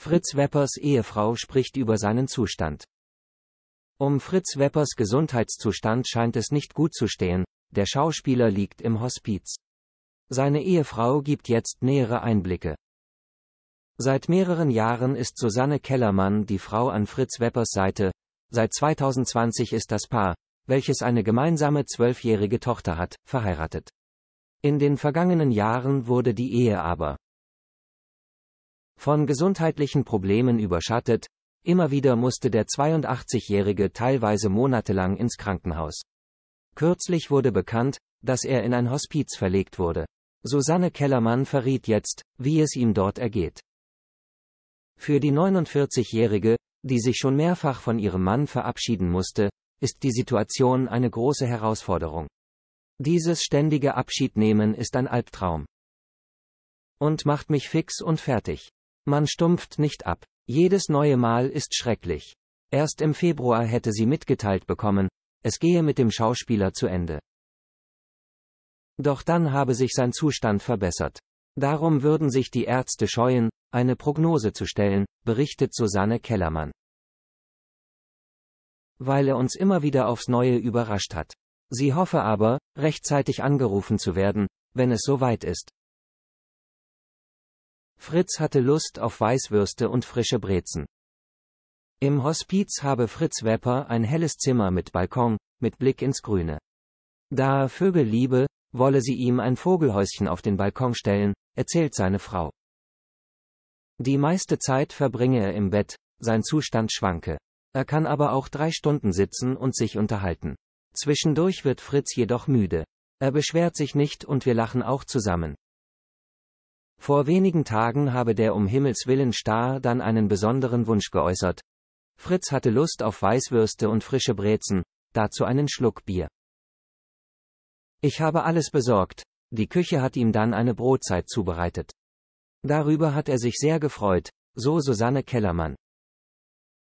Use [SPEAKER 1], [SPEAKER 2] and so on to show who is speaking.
[SPEAKER 1] Fritz Weppers Ehefrau spricht über seinen Zustand. Um Fritz Weppers Gesundheitszustand scheint es nicht gut zu stehen, der Schauspieler liegt im Hospiz. Seine Ehefrau gibt jetzt nähere Einblicke. Seit mehreren Jahren ist Susanne Kellermann die Frau an Fritz Weppers Seite, seit 2020 ist das Paar, welches eine gemeinsame zwölfjährige Tochter hat, verheiratet. In den vergangenen Jahren wurde die Ehe aber von gesundheitlichen Problemen überschattet, immer wieder musste der 82-Jährige teilweise monatelang ins Krankenhaus. Kürzlich wurde bekannt, dass er in ein Hospiz verlegt wurde. Susanne Kellermann verriet jetzt, wie es ihm dort ergeht. Für die 49-Jährige, die sich schon mehrfach von ihrem Mann verabschieden musste, ist die Situation eine große Herausforderung. Dieses ständige Abschiednehmen ist ein Albtraum. Und macht mich fix und fertig. Man stumpft nicht ab. Jedes neue Mal ist schrecklich. Erst im Februar hätte sie mitgeteilt bekommen, es gehe mit dem Schauspieler zu Ende. Doch dann habe sich sein Zustand verbessert. Darum würden sich die Ärzte scheuen, eine Prognose zu stellen, berichtet Susanne Kellermann. Weil er uns immer wieder aufs Neue überrascht hat. Sie hoffe aber, rechtzeitig angerufen zu werden, wenn es soweit ist. Fritz hatte Lust auf Weißwürste und frische Brezen. Im Hospiz habe Fritz Wepper ein helles Zimmer mit Balkon, mit Blick ins Grüne. Da er Vögel liebe, wolle sie ihm ein Vogelhäuschen auf den Balkon stellen, erzählt seine Frau. Die meiste Zeit verbringe er im Bett, sein Zustand schwanke. Er kann aber auch drei Stunden sitzen und sich unterhalten. Zwischendurch wird Fritz jedoch müde. Er beschwert sich nicht und wir lachen auch zusammen. Vor wenigen Tagen habe der um Himmels willen Star dann einen besonderen Wunsch geäußert. Fritz hatte Lust auf Weißwürste und frische Brezen, dazu einen Schluck Bier. Ich habe alles besorgt, die Küche hat ihm dann eine Brotzeit zubereitet. Darüber hat er sich sehr gefreut, so Susanne Kellermann.